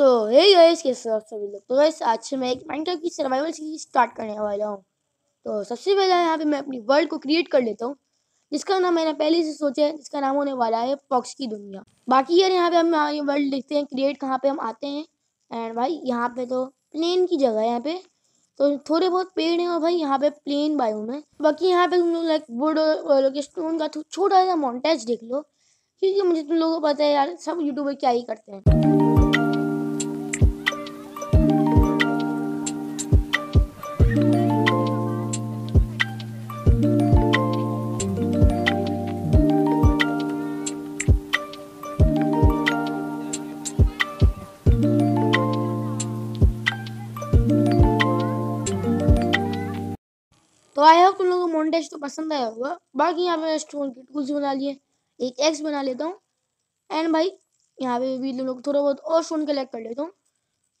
तो hey guys कैसे आप सभी लोग तो गाइस आज से मैं एक माइनक्राफ्ट की सर्वाइवल सीरीज स्टार्ट करने वाला हूँ तो सबसे पहले यहाँ पे मैं अपनी वर्ल्ड को क्रिएट कर लेता हूँ जिसका नाम मैंने पहले से सोचा है जिसका नाम होने वाला है पॉक्स की दुनिया बाकी यार यहाँ पे हम ये वर्ल्ड देखते हैं क्रिएट कहाँ पे हम आते हैं एंड भाई यहाँ पे तो प्लेन की जगह है यहाँ पे तो थोड़े बहुत पेड़ हैं और भाई यहाँ पे प्लेन बायो में बाकी यहाँ पे तुम लोग लाइक वुड और स्टोन का छोटा सा मॉन्टेज देख लो क्योंकि मुझे तुम लोगों को पता है यार सब यूट्यूबर क्या ही करते हैं तो आई होप तुम लोगों को मोन तो पसंद आया होगा बाकी यहाँ पे स्टोन की टूल्स बना लिए एक एक्स बना लेता हूँ एंड भाई यहाँ पे भी तुम लोग थोड़ा बहुत और स्टोन कलेक्ट कर लेता हूँ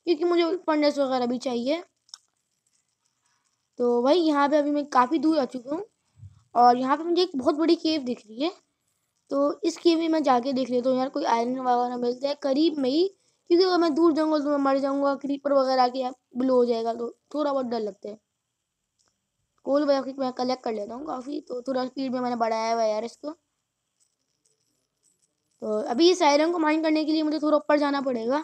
क्योंकि मुझे पंडेस वगैरह भी चाहिए तो भाई यहाँ पे अभी मैं काफ़ी दूर आ चुका हूँ और यहाँ पे मुझे एक बहुत बड़ी केव दिख रही है तो इस केव में मैं जाके देख लेता हूँ यार कोई आयरन वगैरह मिलता है करीब में ही क्योंकि अगर मैं दूर जाऊँगा तो मैं मर जाऊँगा क्रीपर वगैरह के ब्लो हो जाएगा तो थोड़ा बहुत डर लगता है कोल बायोटिक मैं कलेक्ट कर लेता हूँ काफ़ी तो थोड़ा स्पीड में मैंने बढ़ाया हुआ है यार इसको तो अभी इस आयरन को माइन करने के लिए मुझे थोड़ा ऊपर जाना पड़ेगा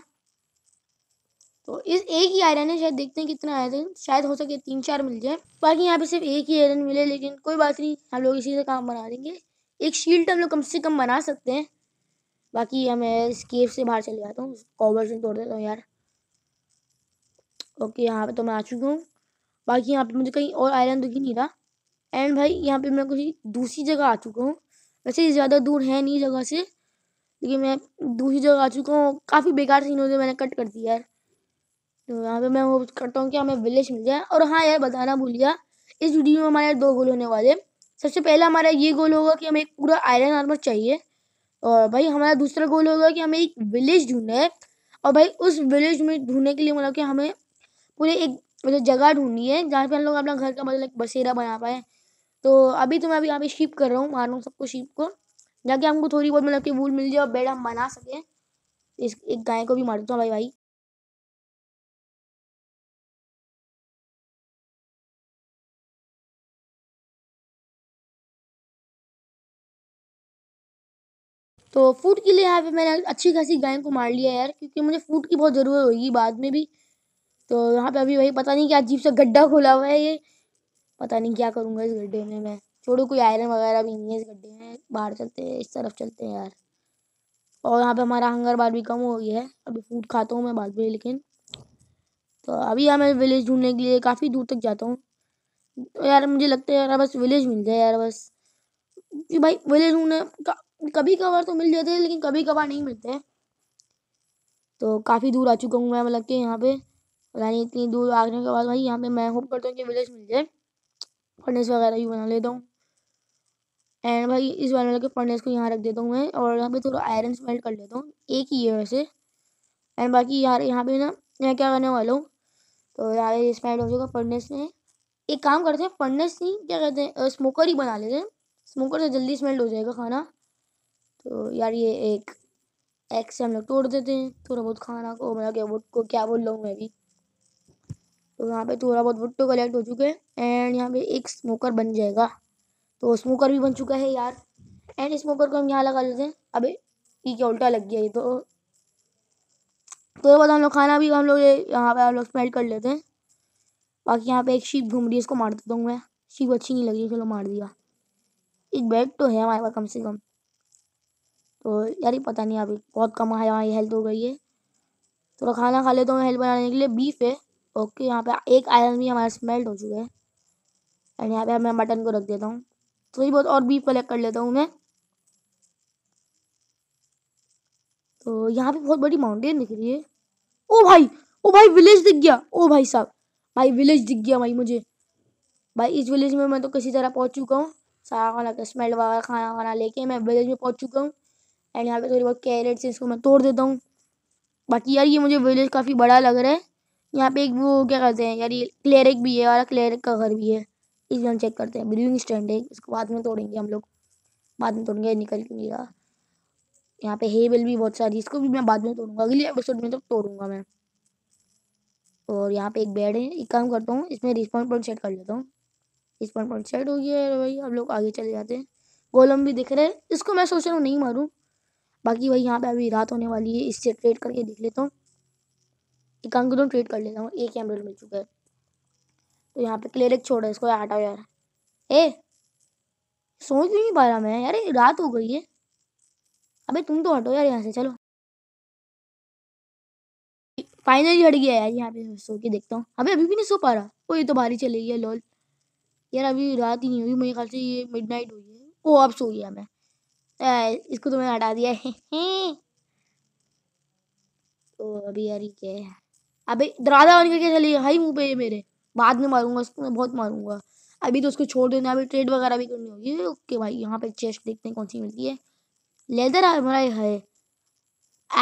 तो इस एक ही आयरन है शायद देखते हैं कितना आयरन शायद हो सके तीन चार मिल जाए बाकी यहाँ पे सिर्फ एक ही आयरन मिले लेकिन कोई बात नहीं हम लोग इसी से काम बना देंगे एक शील्ड हम लोग कम से कम बना सकते हैं बाकी मैं इस केव से बाहर चले जाता हूँ कॉवर से तोड़ देता हूँ यार ओके यहाँ पे तो मैं आ चुका हूँ बाकी यहाँ पे मुझे कहीं और आयरन दुखी ही नहीं रहा एंड भाई यहाँ पे मैं कुछ दूसरी जगह आ चुका हूँ वैसे ज़्यादा दूर है नहीं जगह से लेकिन मैं दूसरी जगह आ चुका हूँ काफ़ी बेकार सीन होते मैंने कट कर दिया यार तो यहाँ पे मैं वो करता हूँ कि हमें विलेज मिल जाए और हाँ यार बताना भूलिया इस वीडियो में हमारे दो गोल होने वाले सबसे पहला हमारा ये गोल होगा कि हमें एक पूरा आयरन आर्मर चाहिए और भाई हमारा दूसरा गोल होगा कि हमें एक विलेज ढूंढना है और भाई उस विलेज में ढूंढने के लिए मतलब कि हमें पूरे एक मुझे जगह ढूंढनी है जहाँ पे हम लोग अपना घर का मतलब बसेरा बना पाए तो अभी तो मैं अभी यहाँ पे शिप कर रहा हूँ मारूँ सबको शिप को जाके हमको थोड़ी बहुत मतलब कि वूल मिल जाए और बेड हम बना सकें इस एक गाय को भी मार देता हूँ भाई भाई तो फूड के लिए यहाँ पे मैंने अच्छी खासी गाय को मार लिया यार क्योंकि मुझे फूड की बहुत ज़रूरत होगी बाद में भी तो यहाँ पे अभी वही पता नहीं क्या अजीब सा गड्ढा खुला हुआ है ये पता नहीं क्या करूँगा इस गड्ढे में मैं छोड़ो कोई आयरन वगैरह भी नहीं है इस गड्ढे में बाहर चलते हैं इस तरफ चलते हैं यार और यहाँ पे हमारा हंगर बार भी कम हो गया है अभी फूड खाता हूँ मैं बाद में लेकिन तो अभी यार मैं विलेज ढूंढने के लिए काफ़ी दूर तक जाता हूँ तो यार मुझे लगता है यार बस विलेज मिल जाए यार बस कि भाई विलेज ढूंढने कभी कभार तो मिल जाते हैं लेकिन कभी कभार नहीं मिलते तो काफ़ी दूर आ चुका हूँ मैं मतलब के यहाँ पर पता नहीं इतनी दूर आने के बाद भाई यहाँ पे मैं होप करता हूँ कि विलेज मिल जाए फर्नेस वगैरह भी बना लेता हूँ एंड भाई इस वाले वाले के फर्नेस को यहाँ रख देता हूँ मैं और यहाँ पे थोड़ा आयरन स्मेल्ट कर लेता हूँ एक ही है वैसे एंड बाकी यार यहाँ पे ना मैं क्या करने वाला हूँ तो यार ये स्मेल्ट हो चुका फर्नेस में एक काम करते हैं फर्नेस नहीं क्या कहते हैं स्मोकर ही बना लेते हैं स्मोकर से जल्दी स्मेल्ट हो जाएगा खाना तो यार ये एक एक्स से हम लोग तोड़ देते हैं थोड़ा बहुत खाना को मतलब क्या वो को क्या बोल रहा हूँ मैं भी तो यहाँ पे थोड़ा बहुत वुड तो कलेक्ट हो चुके हैं एंड यहाँ पे एक स्मोकर बन जाएगा तो स्मोकर भी बन चुका है यार एंड स्मोकर को हम यहाँ लगा लेते हैं अबे ये क्या उल्टा लग गया ये तो तो बात हम लोग खाना भी हम लोग यहाँ पे हम लोग स्मेल कर लेते हैं बाकी यहाँ पे एक शीप घूम रही है इसको मार देता हूँ मैं शीप अच्छी नहीं लग रही चलो मार दिया एक बेड तो है हमारे पास कम से कम तो यार ही पता नहीं अभी बहुत कम है हमारी हेल्थ हो गई है थोड़ा खाना खा लेता हूँ हेल्थ बनाने के लिए बीफ है ओके यहाँ पे एक आयरन भी हमारा स्मेल्ट हो चुका है एंड यहाँ पे मैं मटन को रख देता हूँ थोड़ी तो बहुत और बीफ कलेक्ट कर लेता हूँ मैं तो यहाँ पे बहुत बड़ी माउंटेन दिख रही है ओ भाई ओ भाई विलेज दिख गया ओ भाई साहब भाई विलेज दिख गया भाई मुझे भाई इस विलेज में मैं तो किसी तरह पहुँच चुका हूँ सारा खाना का स्मेल वगैरह खाना वाना लेके मैं विलेज में पहुँच चुका हूँ एंड यहाँ पे थोड़ी बहुत कैरेट्स इसको मैं तोड़ देता हूँ बाकी यार ये मुझे विलेज काफ़ी बड़ा लग रहा है यहाँ पे एक वो क्या कहते हैं यार ये क्लेरिक भी है और क्लेरिक का घर भी है इस हम चेक करते हैं ब्रीविंग स्टैंड है इसको बाद में तोड़ेंगे हम लोग बाद में तोड़ेंगे निकल के नहीं रहा यहाँ पे हेबल भी बहुत सारी इसको भी मैं बाद में तोड़ूंगा अगले एपिसोड में तो तोड़ूंगा मैं और यहाँ पे एक बेड है एक काम करता हूँ इसमें रिस्पॉन्ड पॉइंट सेट कर लेता हूँ रिस्पॉन्ड पॉइंट सेट हो गया है भाई हम लोग आगे चले जाते हैं गोलम भी दिख रहे हैं इसको मैं सोच रहा हूँ नहीं मारूँ बाकी भाई यहाँ पे अभी रात होने वाली है इससे ट्रेड करके देख लेता हूँ एक काम को ट्रेड कर लेता हूँ एक एमरल मिल चुका है तो यहाँ पे क्लेरिक छोड़ो इसको हटाओ यार ए सोच नहीं पा रहा मैं यार रात हो गई है अबे तुम तो हटो यार यहाँ से चलो फाइनली हट गया यार यहाँ पे सो के देखता हूँ अबे अभी भी नहीं सो पा रहा वो ये तो भारी चले गई है लोल यार अभी रात ही नहीं हुई मेरे ख्याल से ये मिड नाइट हुई है ओ अब सो गया मैं आ, इसको तो मैंने हटा दिया है तो अभी यार ये क्या है अभी दरादा बन के चलिए हाई मुँह पे मेरे बाद में मारूंगा उसको बहुत मारूंगा अभी तो उसको छोड़ देना अभी ट्रेड वगैरह भी करनी होगी ओके भाई यहाँ पे चेस्ट देखते हैं कौन सी मिलती है लेदर हमारा है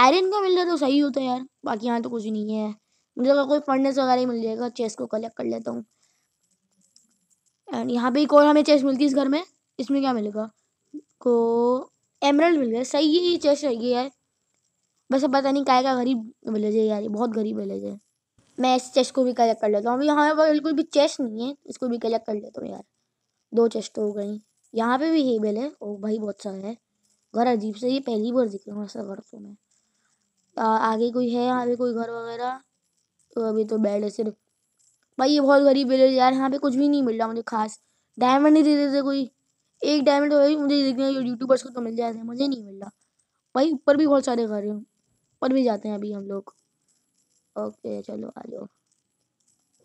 आयरन का मिल रहा तो सही होता है यार बाकी यहाँ तो कुछ नहीं है मुझे लगा कोई फर्नेस वगैरह ही मिल जाएगा चेस्ट को कलेक्ट कर लेता हूँ एंड यहाँ पे एक और हमें चेस्ट मिलती है इस घर में इसमें क्या मिलेगा को एमरल्ड मिल गया सही है ये चेस्ट रहेगी यार वैसे पता नहीं क्या का गरीब विलेज है यार ये बहुत गरीब विलेज है मैं इस चेस्ट को भी कलेक्ट कर लेता हूँ अभी यहाँ पर बिल्कुल भी चेस्ट नहीं है इसको भी कलेक्ट कर लेता हूँ यार दो चेस्ट हो गई यहाँ पे भी हेबल है ओ भाई बहुत सारा है घर अजीब से ये पहली बार दिख रहा हूँ ऐसा घर तो मैं आगे कोई है यहाँ पे कोई घर वगैरह तो अभी तो बैड है सिर्फ भाई ये बहुत गरीब विलेज यार यहाँ पे कुछ भी नहीं मिल रहा मुझे खास डायमंड नहीं दे देते कोई एक डायमंड तो मुझे यूट्यूबर्स को तो मिल जाते हैं मुझे नहीं मिल रहा भाई ऊपर भी बहुत सारे घर हैं ऊपर भी जाते हैं अभी हम लोग ओके चलो आ जाओ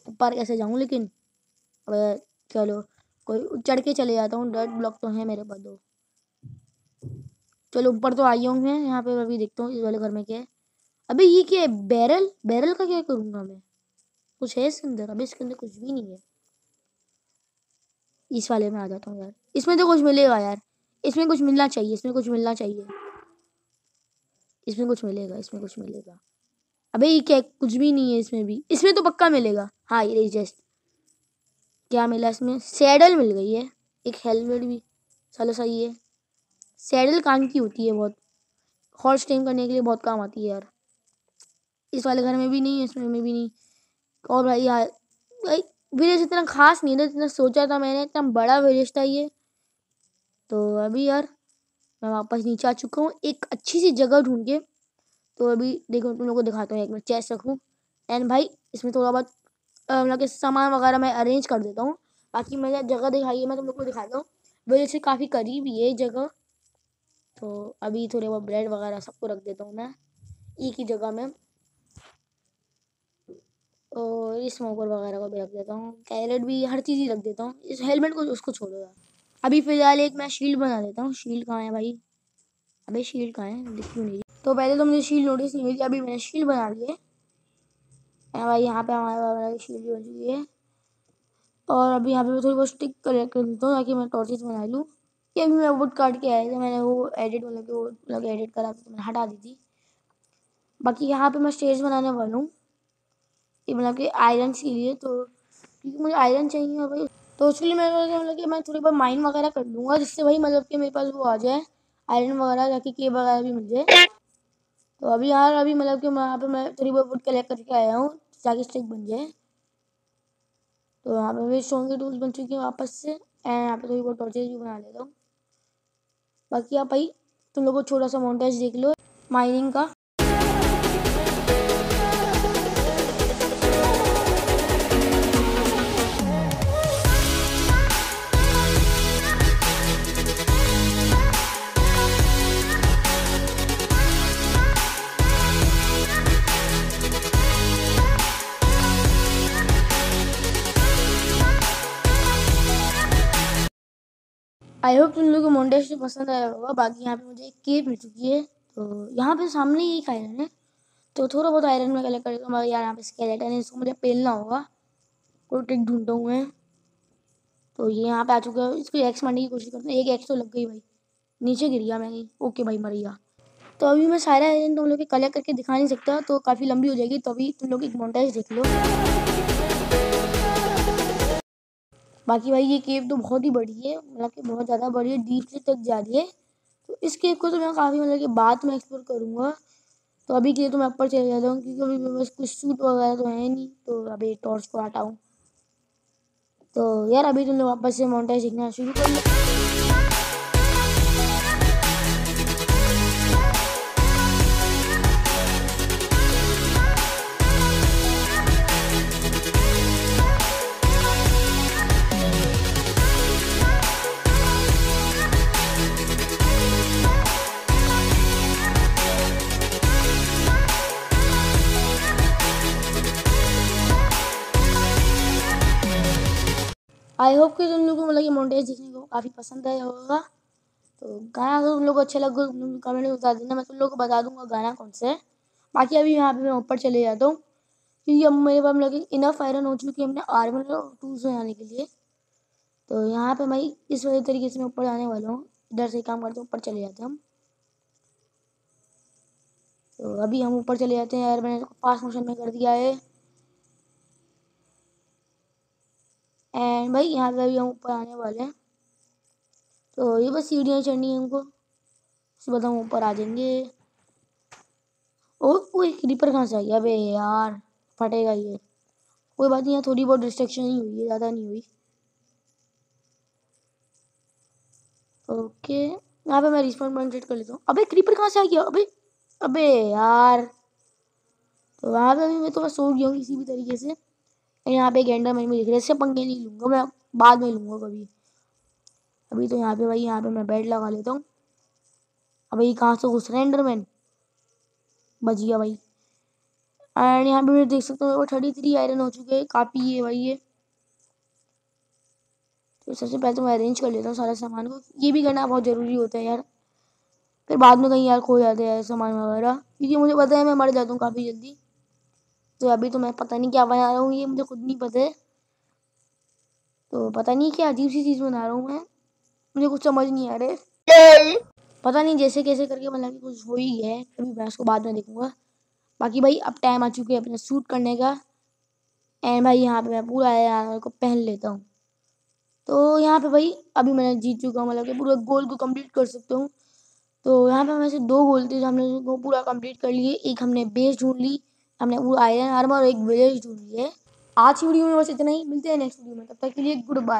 ऊपर कैसे जाऊँ लेकिन अब चलो कोई चढ़ के चले जाता हूँ डर्ट ब्लॉक तो है मेरे पास दो चलो ऊपर तो आई होंगे यहाँ पे अभी देखता हूँ इस वाले घर में क्या है अभी ये क्या है बैरल बैरल का क्या करूँगा मैं कुछ है इसके अंदर अभी इसके अंदर कुछ भी नहीं है इस वाले में आ जाता हूँ यार इसमें तो कुछ मिलेगा यार इसमें कुछ मिलना चाहिए इसमें कुछ मिलना चाहिए इसमें कुछ मिलेगा इसमें कुछ मिलेगा अबे ये क्या कुछ भी नहीं है इसमें भी इसमें तो पक्का मिलेगा हाँ ये जस्ट क्या मिला इसमें सैडल मिल गई है एक हेलमेट भी चलो सही है सैडल काम की होती है बहुत हॉर्स टेम करने के लिए बहुत काम आती है यार इस वाले घर में भी नहीं है इसमें में भी नहीं और भाई यार भाई विलेज इतना खास नहीं था जितना सोचा था मैंने इतना बड़ा विलेज था ये तो अभी यार मैं वापस नीचे आ चुका हूँ एक अच्छी सी जगह ढूंढ के तो अभी देखो तुम लोग को दिखाता हूँ एक मिनट चेस रखूँ एंड भाई इसमें थोड़ा बहुत मतलब सामान वगैरह मैं अरेंज कर देता हूँ बाकी मैंने जगह दिखाई है मैं तुम लोग को दिखाता हूँ वजह से काफ़ी करीब ये जगह तो अभी थोड़े बहुत ब्रेड वगैरह सबको रख देता हूँ मैं एक ही जगह में और इस स्मोकर वगैरह को भी रख देता हूँ कैरेट भी हर चीज़ ही रख देता हूँ इस हेलमेट को उसको छोड़ो यार अभी फ़िलहाल एक मैं शील्ड बना देता हूँ शील्ड कहाँ है भाई अबे शील्ड कहाँ है दिख क्यों नहीं तो पहले तो मुझे शील्ड नोटिस नहीं मिली अभी मैंने शील्ड बना लिए है हाँ भाई यहाँ पे हमारे शील्ड बन चुकी है और अभी यहाँ पे मैं थोड़ी बहुत स्टिक कलेक्ट कर देता हूँ ताकि मैं टॉर्चेस बना लूँ ये अभी मैं वुड काट के आया था मैंने वो एडिट मतलब कि वो मतलब एडिट करा तो मैंने हटा दी थी बाकी यहाँ पर मैं स्टेज बनाने वाला हूँ ये मतलब कि आयरन के लिए तो क्योंकि मुझे आयरन चाहिए और भाई तो उसके लिए मैं मतलब कि मैं थोड़ी बहुत माइन वगैरह कर लूँगा जिससे भाई मतलब कि मेरे पास वो आ जाए आयरन वगैरह ताकि केब वगैरह भी मिल जाए तो अभी यार अभी मतलब कि वहाँ पे मैं थोड़ी बहुत वुड कलेक्ट करके आया हूँ ताकि स्टिक बन जाए तो यहाँ पे मेरी स्ट्रॉन्ग टूल्स बन चुकी हैं वापस से एंड यहाँ पर थोड़ी बहुत टॉर्चेज भी बना लेता हूँ बाकी आप भाई तुम लोग को छोटा सा माउंटेज देख लो माइनिंग का आई होप तुम लोग को मोन्डे पसंद आया होगा बाकी यहाँ पे मुझे एक केप मिल चुकी है तो यहाँ पे सामने ही एक आयरन है तो थोड़ा बहुत आयरन में कलेक्ट करेगा मगर यार यहाँ पे स्केलेटन है इसको मुझे पेलना होगा प्रोटेक्ट ढूंढा हुए हैं तो ये यहाँ पे आ चुका है इसको एक्स मारने की कोशिश करते हैं एक एक्स तो लग गई भाई नीचे गिर गया मैं ओके भाई मर गया तो अभी मैं सारा आयरन तुम लोग के कलेक्ट करके दिखा नहीं सकता तो काफ़ी लंबी हो जाएगी तो अभी तुम लोग एक मोन्टेज देख लो बाकी भाई ये केव तो बहुत ही बड़ी है मतलब कि बहुत ज़्यादा बड़ी है डीपली तक जा रही है तो इस केव को तो मैं काफ़ी मतलब कि बाद में एक्सप्लोर करूँगा तो अभी के लिए तो मैं ऊपर चले जाता हूँ क्योंकि अभी मेरे कुछ सूट वगैरह तो है नहीं तो अभी टॉर्च को हटाऊँ तो यार अभी तुमने तो वापस से माउंटेन सीखना शुरू कर लिया आई होप कि तुम लोगों को मतलब ये मोन्टेज देखने को काफ़ी पसंद आया होगा तो गाना तो अगर अच्छा तुम लोग को अच्छा लगे तो कमेंट में बता देना मैं तुम लोग को बता दूंगा गाना कौन सा है बाकी अभी यहाँ पे मैं ऊपर चले जाता हूँ क्योंकि अब मेरे पास लगे इनफ आयरन हो चुकी है हमने आर्मी टूल्स में आने के लिए तो यहाँ पर मैं इस वजह तरीके से मैं ऊपर जाने वाला हूँ इधर से काम करते हैं ऊपर चले जाते हैं हम तो अभी हम ऊपर चले जाते हैं यार मैंने फास्ट तो मोशन में कर दिया है एंड भाई यहाँ पे अभी हम ऊपर आने वाले हैं तो ये बस सीढ़ियाँ चढ़नी है हमको उसके बाद हम ऊपर आ जाएंगे वो एक क्रीपर कहाँ से आ गया अबे यार फटेगा ये कोई बात नहीं यहाँ थोड़ी बहुत डिस्ट्रक्शन ही हुई है ज़्यादा नहीं हुई ओके यहाँ पे मैं रिस्पॉन्ड पॉइंट सेट कर लेता हूँ अबे क्रीपर कहाँ से आ गया अबे अबे यार तो वहाँ पे अभी मैं तो बस सो गया हूँ किसी भी तरीके से यहाँ पे गेंडर मैं भी दिख रहा है इससे पंखे नहीं लूँगा मैं बाद में लूँगा कभी अभी तो यहाँ पे भाई यहाँ पे मैं बेड लगा लेता हूँ अभी कहाँ से घुस रहे एंडरमैन बच गया भाई एंड यहाँ पे मैं देख सकता हूँ थर्टी थ्री आयरन हो चुके हैं काफ़ी है भाई ये तो सबसे पहले तो मैं अरेंज कर लेता हूँ सारा सामान को ये भी करना बहुत ज़रूरी होता है यार फिर बाद में कहीं यार खो जाते हैं सामान वगैरह क्योंकि मुझे पता है मैं मर जाता हूँ काफ़ी जल्दी तो अभी तो मैं पता नहीं क्या बना रहा हूँ ये मुझे खुद नहीं पता है तो पता नहीं क्या अजीब सी चीज़ बना रहा हूँ मैं मुझे कुछ समझ नहीं आ रहा है पता नहीं जैसे कैसे करके मतलब कुछ हो ही है अभी मैं उसको बाद में देखूँगा बाकी भाई अब टाइम आ चुके हैं अपने सूट करने का एंड भाई यहाँ पे मैं पूरा यार को पहन लेता हूँ तो यहाँ पे भाई अभी मैंने जीत चुका हूँ मतलब कि पूरा गोल को कंप्लीट कर सकता हूँ तो यहाँ पे हमें से दो गोल थे जो हमने पूरा कंप्लीट कर लिए एक हमने बेस ढूंढ ली हमने वो आयरन आर्मर और एक विलेज ढूंढ है आज की वीडियो में बस इतना ही मिलते हैं नेक्स्ट वीडियो में तब तक के लिए गुड बाय